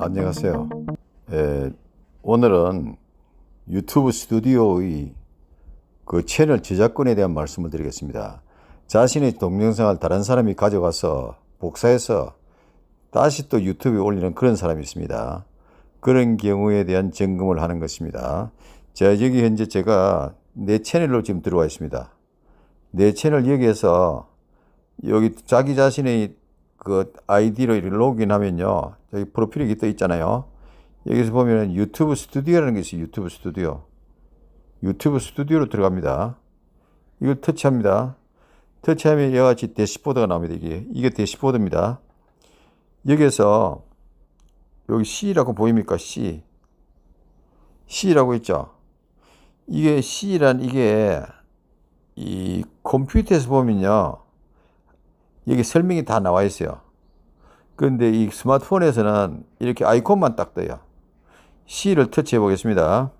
안녕하세요. 예, 오늘은 유튜브 스튜디오의 그 채널 제작권에 대한 말씀을 드리겠습니다. 자신의 동영상을 다른 사람이 가져가서 복사해서 다시 또 유튜브에 올리는 그런 사람이 있습니다. 그런 경우에 대한 점검을 하는 것입니다. 자, 여기 현재 제가 내 채널로 지금 들어와 있습니다. 내 채널 여기에서 여기 자기 자신의 그 아이디로 이렇게 로그인하면요. 저기 프로필이 떠 있잖아요. 여기서 보면 유튜브 스튜디오라는 게 있어요. 유튜브 스튜디오. 유튜브 스튜디오로 들어갑니다. 이걸 터치합니다. 터치하면 이와 같이 대시보드가 나옵니다. 이게. 이게 대시보드입니다. 여기에서 여기 C라고 보입니까? C. C라고 있죠. 이게 C란 이게 이 컴퓨터에서 보면요. 여기 설명이 다 나와 있어요. 그런데 이 스마트폰에서는 이렇게 아이콘만 딱 떠요. C를 터치해 보겠습니다.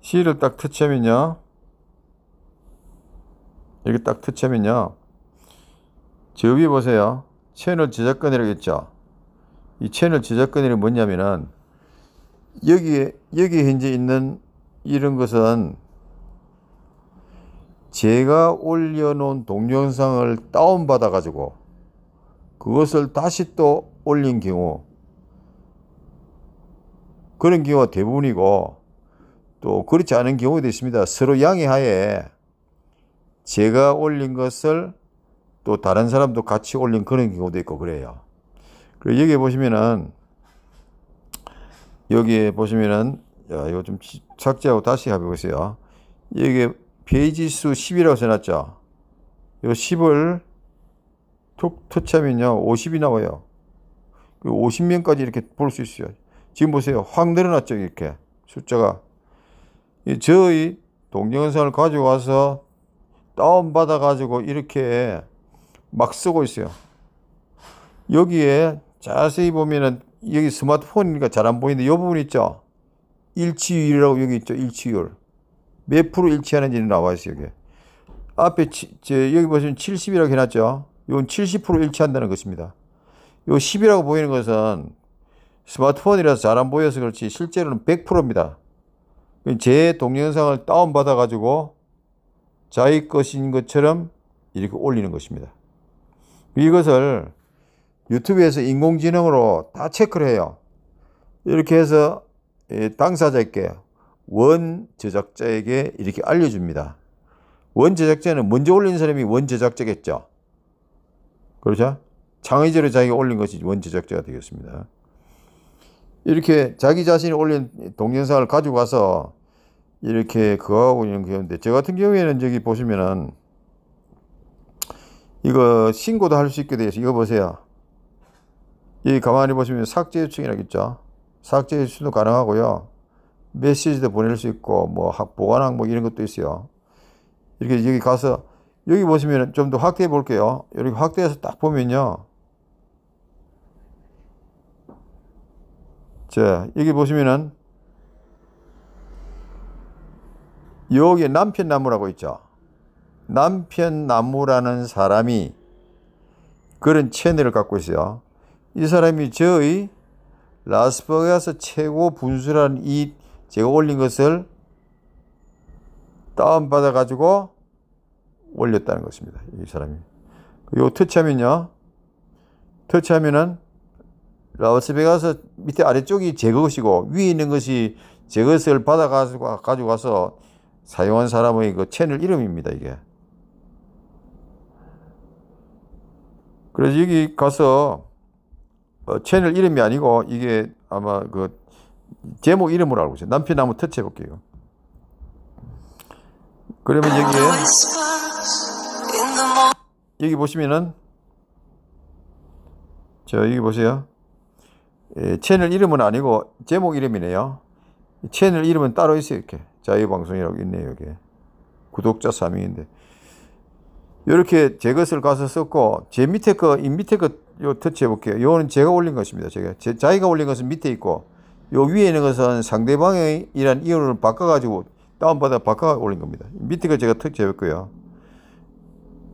C를 딱 터치하면요. 이렇게 딱 터치하면요. 저 위에 보세요. 채널 제작권이라고 했죠. 이 채널 제작권이 뭐냐면은 여기에, 여기 에 현재 있는 이런 것은 제가 올려놓은 동영상을 다운받아 가지고 그것을 다시 또 올린 경우 그런 경우가 대부분이고 또 그렇지 않은 경우도 있습니다. 서로 양해하에 제가 올린 것을 또 다른 사람도 같이 올린 그런 경우도 있고 그래요. 그리고 여기 보시면은 여기에 보시면은 야, 이거 좀 삭제하고 다시 해보세요. 여기 베이지수 10이라고 써놨죠. 이 10을 툭툭치면요 50이 나와요. 50명까지 이렇게 볼 수 있어요. 지금 보세요. 확 늘어났죠. 이렇게 숫자가. 저의 동영상을 가져와서 다운받아가지고 이렇게 막 쓰고 있어요. 여기에 자세히 보면은 여기 스마트폰이니까 잘 안 보이는데 이 부분 있죠? 일치율이라고 여기 있죠? 일치율. 몇 프로 일치하는지는 나와 있어요, 여기. 앞에, 치, 제, 여기 보시면 70이라고 해놨죠? 이건 70% 일치한다는 것입니다. 요 10이라고 보이는 것은 스마트폰이라서 잘 안 보여서 그렇지, 실제로는 100%입니다. 제 동영상을 다운받아가지고 자기 것인 것처럼 이렇게 올리는 것입니다. 이것을 유튜브에서 인공지능으로 다 체크를 해요. 이렇게 해서 예, 당사자께 원 제작자에게 이렇게 알려줍니다. 원 제작자는 먼저 올린 사람이 원 제작자겠죠. 그렇죠? 창의자로 자기가 올린 것이 원 제작자가 되겠습니다. 이렇게 자기 자신이 올린 동영상을 가지고 와서 이렇게 그하고 있는 경우인데 저 같은 경우에는 저기 보시면은 이거 신고도 할 수 있게 되 있어요. 이거 보세요. 이 가만히 보시면 삭제 요청이라고 있죠. 삭제 요청도 가능하고요. 메시지도 보낼 수 있고 뭐 보관 항목 뭐 이런 것도 있어요. 이렇게 여기 가서 여기 보시면 좀 더 확대해 볼게요. 여기 확대해서 딱 보면요. 자, 여기 보시면은 여기 남편나무라고 있죠. 남편나무라는 사람이 그런 채널을 갖고 있어요. 이 사람이 저의 라스베가스 최고 분수라는 이 제가 올린 것을 다운받아 가지고 올렸다는 것입니다. 이 사람이. 요 터치하면요. 터치하면은 라스베가스 밑에 아래쪽이 제 것이고 위에 있는 것이 제 것을 받아 가지고 가서 사용한 사람의 그 채널 이름입니다. 이게. 그래서 여기 가서 어, 채널 이름이 아니고 이게 아마 그 제목 이름으로 알고 있어요. 남피나무 터치해 볼게요. 그러면 여기에 여기 보시면은 저 여기 보세요. 예, 채널 이름은 아니고 제목 이름이네요. 채널 이름은 따로 있어요. 이렇게 자유방송이라고 있네요. 여기 구독자 3명인데 이렇게 제 것을 가서 썼고 제 밑에 거, 이 밑에 거 터치해 볼게요. 요거는 제가 올린 것입니다. 제가 제, 자기가 올린 것은 밑에 있고 요 위에 있는 것은 상대방의 이런 이유를 바꿔가지고 다운받아 바꿔 올린 겁니다. 밑에 거 제가 특제외고요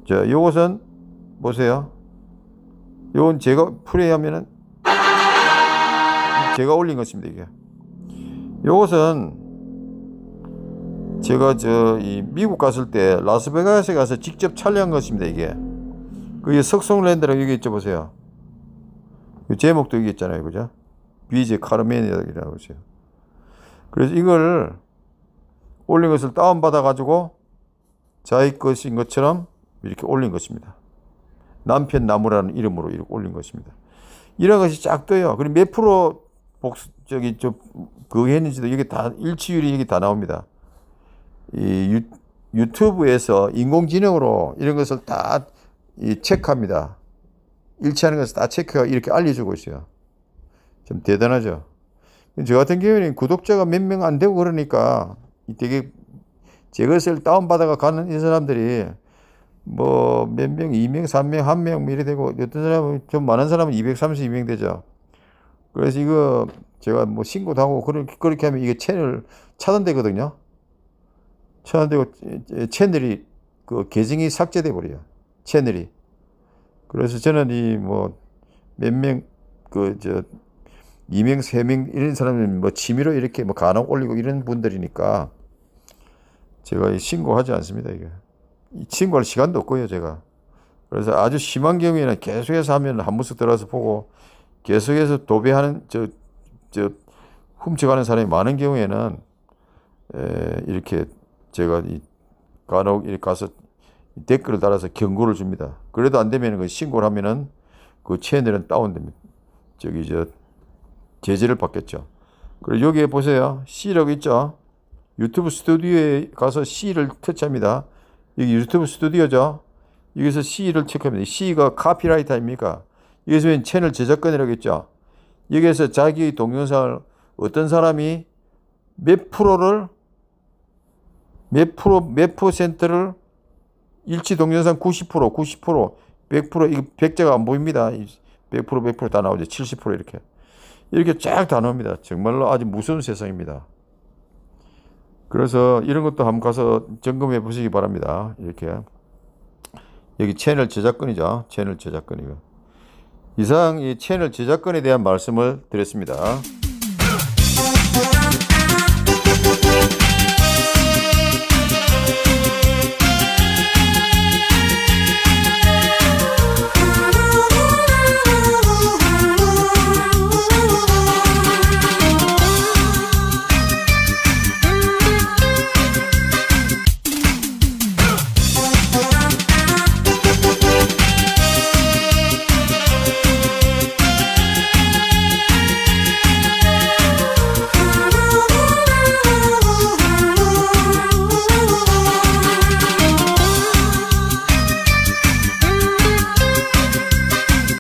자, 요것은 보세요. 요건 제가 플레이하면은 제가 올린 것입니다. 이게. 요것은 제가 저 이 미국 갔을 때 라스베가스에 가서 직접 촬영한 것입니다. 이게. 그게 석성랜드라고 여기 있죠 보세요. 그 제목도 여기 있잖아요. 그죠? 위제 카르멘이라고 하죠. 그래서 이걸 올린 것을 다운받아 가지고 자기 것인 것처럼 이렇게 올린 것입니다. 남편 나무라는 이름으로 이렇게 올린 것입니다. 이런 것이 쫙 떠요. 그리고 몇 프로 복수, 저기, 저, 그거 했는지도 여기 다, 일치율이 여기 다 나옵니다. 이 유, 튜브에서 인공지능으로 이런 것을 다 체크합니다. 일치하는 것을 다 체크하고 이렇게 알려주고 있어요. 좀 대단하죠. 저 같은 경우에는 구독자가 몇 명 안 되고 그러니까 되게 제 것을 다운받아가 는이 사람들이 뭐 몇 명, 2명, 3명, 1명 뭐 이래 되고 어떤 사람은 좀 많은 사람은 232명 되죠. 그래서 이거 제가 뭐 신고도 하고 그렇게, 그렇게 하면 이게 채널 차단되거든요. 차단되고 채널이 그 계정이 삭제돼 버려요. 채널이. 그래서 저는 이 뭐 몇 명 그저 2명, 3명 이런 사람은 뭐 취미로 이렇게 뭐 간혹 올리고 이런 분들이니까 제가 신고하지 않습니다. 이게 신고할 시간도 없고요, 제가. 그래서 아주 심한 경우에는 계속해서 하면 한 번씩 들어와서 보고 계속해서 도배하는 저, 저 훔쳐가는 사람이 많은 경우에는 에, 이렇게 제가 이 간혹 이렇게 가서 댓글을 달아서 경고를 줍니다. 그래도 안 되면 그 신고를 하면은 그 채널은 다운됩니다. 저기 저 제재를 받겠죠. 그리고 여기에 보세요. C라고 있죠. 유튜브 스튜디오에 가서 C를 터치합니다. 여기 유튜브 스튜디오죠. 여기서 C를 체크합니다. C가 카피라이터 아닙니까? 여기서 채널 제작권이라고 했죠. 여기에서 자기 동영상을 어떤 사람이 몇 프로를 몇 프로 몇 퍼센트를 일치 동영상 90% 90% 100% 이거 100자가 안 보입니다. 100% 100%다 나오죠. 70% 이렇게. 이렇게 쫙 다 나옵니다. 정말로 아주 무서운 세상입니다. 그래서 이런 것도 한번 가서 점검해 보시기 바랍니다. 이렇게. 여기 채널 제작권이죠 채널 제작권이요 이상 이 채널 제작권에 대한 말씀을 드렸습니다.